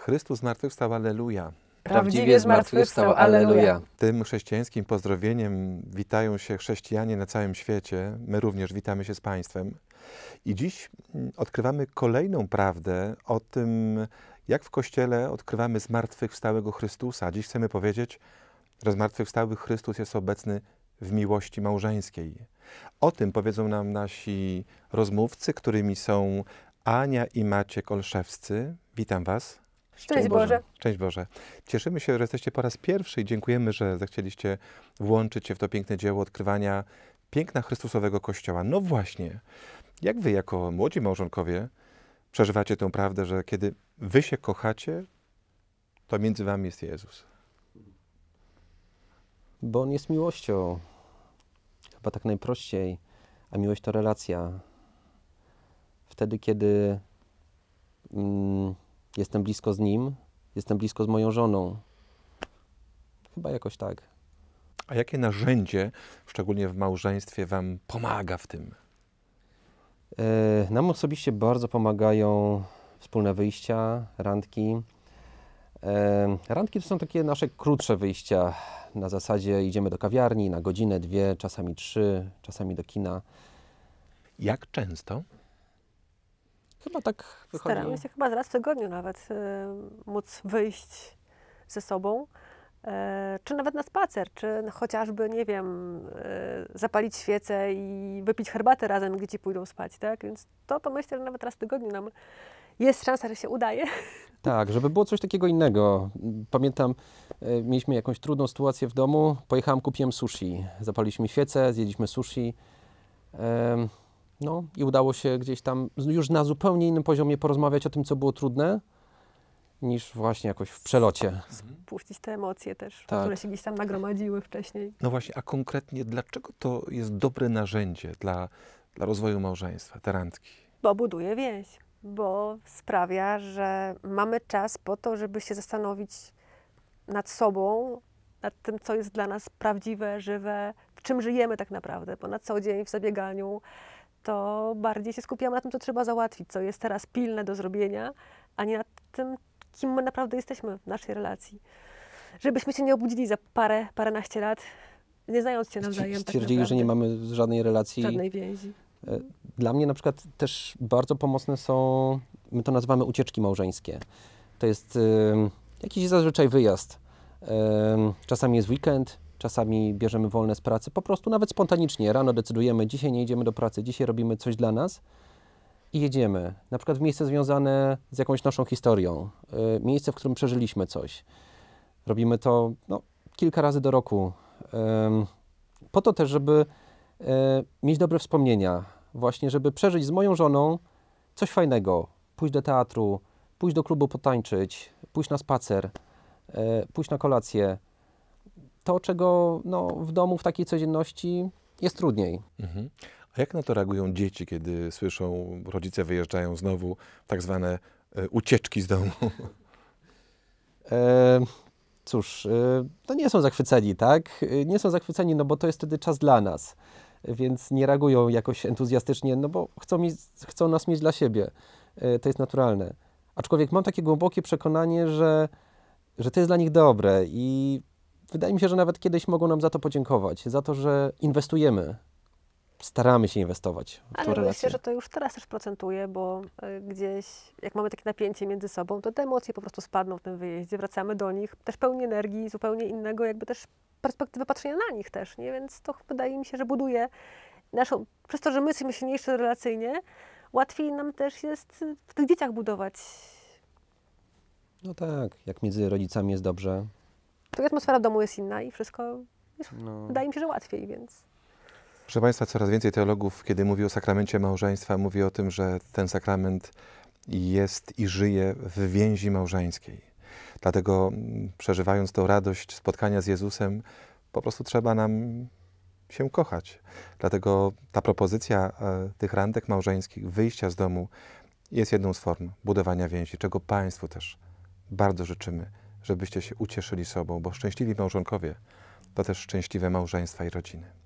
Chrystus zmartwychwstał, aleluja. Prawdziwie zmartwychwstał, aleluja. Tym chrześcijańskim pozdrowieniem witają się chrześcijanie na całym świecie. My również witamy się z Państwem. I dziś mm, odkrywamy kolejną prawdę o tym, jak w Kościele odkrywamy zmartwychwstałego Chrystusa. Dziś chcemy powiedzieć, że zmartwychwstały Chrystus jest obecny w miłości małżeńskiej. O tym powiedzą nam nasi rozmówcy, którymi są Ania i Maciek Olszewscy. Witam Was. Szczęść Boże. Szczęść Boże. Cieszymy się, że jesteście po raz pierwszy i dziękujemy, że zechcieliście włączyć się w to piękne dzieło odkrywania piękna Chrystusowego Kościoła. No właśnie, jak wy jako młodzi małżonkowie przeżywacie tę prawdę, że kiedy wy się kochacie, to między wami jest Jezus? Bo On jest miłością. Chyba tak najprościej. A miłość to relacja. Wtedy, kiedy... Mm, Jestem blisko z nim, jestem blisko z moją żoną. Chyba jakoś tak. A jakie narzędzie, szczególnie w małżeństwie, Wam pomaga w tym? E, nam osobiście bardzo pomagają wspólne wyjścia, randki. E, randki to są takie nasze krótsze wyjścia. Na zasadzie idziemy do kawiarni na godzinę, dwie, czasami trzy, czasami do kina. Jak często? Chyba tak wychodzi. Staramy się chyba raz w tygodniu nawet y, móc wyjść ze sobą, y, czy nawet na spacer, czy chociażby, nie wiem, y, zapalić świecę i wypić herbatę razem, gdzie ci pójdą spać, tak? Więc to, to myślę, że nawet raz w tygodniu nam jest szansa, że się udaje. Tak, żeby było coś takiego innego. Pamiętam, y, mieliśmy jakąś trudną sytuację w domu, pojechałem, kupiłem sushi, zapaliśmy świecę, zjedliśmy sushi. No i udało się gdzieś tam już na zupełnie innym poziomie porozmawiać o tym, co było trudne, niż właśnie jakoś w przelocie. Mhm. Spuścić te emocje też, tak. które się gdzieś tam nagromadziły wcześniej. No właśnie, a konkretnie dlaczego to jest dobre narzędzie dla, dla rozwoju małżeństwa, te randki? Bo buduje więź, bo sprawia, że mamy czas po to, żeby się zastanowić nad sobą, nad tym, co jest dla nas prawdziwe, żywe, w czym żyjemy tak naprawdę, bo na co dzień w zabieganiu to bardziej się skupiamy na tym, co trzeba załatwić, co jest teraz pilne do zrobienia, a nie na tym, kim my naprawdę jesteśmy w naszej relacji. Żebyśmy się nie obudzili za parę, paręnaście lat, nie znając się nawzajem. Tak Stwierdzili, tak że nie mamy żadnej relacji. Żadnej więzi. E, dla mnie na przykład też bardzo pomocne są, my to nazywamy ucieczki małżeńskie. To jest y, jakiś zazwyczaj wyjazd. Y, czasami jest weekend, Czasami bierzemy wolne z pracy, po prostu nawet spontanicznie. Rano decydujemy, dzisiaj nie idziemy do pracy, dzisiaj robimy coś dla nas i jedziemy. Na przykład w miejsce związane z jakąś naszą historią, y, miejsce, w którym przeżyliśmy coś. Robimy to no, kilka razy do roku. Y, po to też, żeby y, mieć dobre wspomnienia, właśnie, żeby przeżyć z moją żoną coś fajnego. Pójść do teatru, pójść do klubu potańczyć, pójść na spacer, y, pójść na kolację to, czego no, w domu, w takiej codzienności jest trudniej. Mhm. A jak na to reagują dzieci, kiedy słyszą, rodzice wyjeżdżają znowu, tak zwane e, ucieczki z domu? E, cóż, e, to nie są zachwyceni, tak? E, nie są zachwyceni, no bo to jest wtedy czas dla nas, więc nie reagują jakoś entuzjastycznie, no bo chcą, mi, chcą nas mieć dla siebie. to jest naturalne. Aczkolwiek mam takie głębokie przekonanie, że, że to jest dla nich dobre i wydaje mi się, że nawet kiedyś mogą nam za to podziękować, za to, że inwestujemy. Staramy się inwestować w Ale myślę, że to już teraz też procentuje, bo y, gdzieś, jak mamy takie napięcie między sobą, to te emocje po prostu spadną w tym wyjeździe, wracamy do nich, też pełni energii, zupełnie innego, jakby też perspektywy patrzenia na nich też, nie? Więc to wydaje mi się, że buduje naszą, przez to, że my jesteśmy silniejsi relacyjnie, łatwiej nam też jest y, w tych dzieciach budować. No tak, jak między rodzicami jest dobrze, to tak, atmosfera w domu jest inna i wszystko jest, no. wydaje mi się, że łatwiej, więc... Proszę Państwa, coraz więcej teologów, kiedy mówi o sakramencie małżeństwa, mówi o tym, że ten sakrament jest i żyje w więzi małżeńskiej. Dlatego przeżywając tą radość spotkania z Jezusem, po prostu trzeba nam się kochać. Dlatego ta propozycja e, tych randek małżeńskich, wyjścia z domu, jest jedną z form budowania więzi, czego Państwu też bardzo życzymy żebyście się ucieszyli sobą, bo szczęśliwi małżonkowie to też szczęśliwe małżeństwa i rodziny.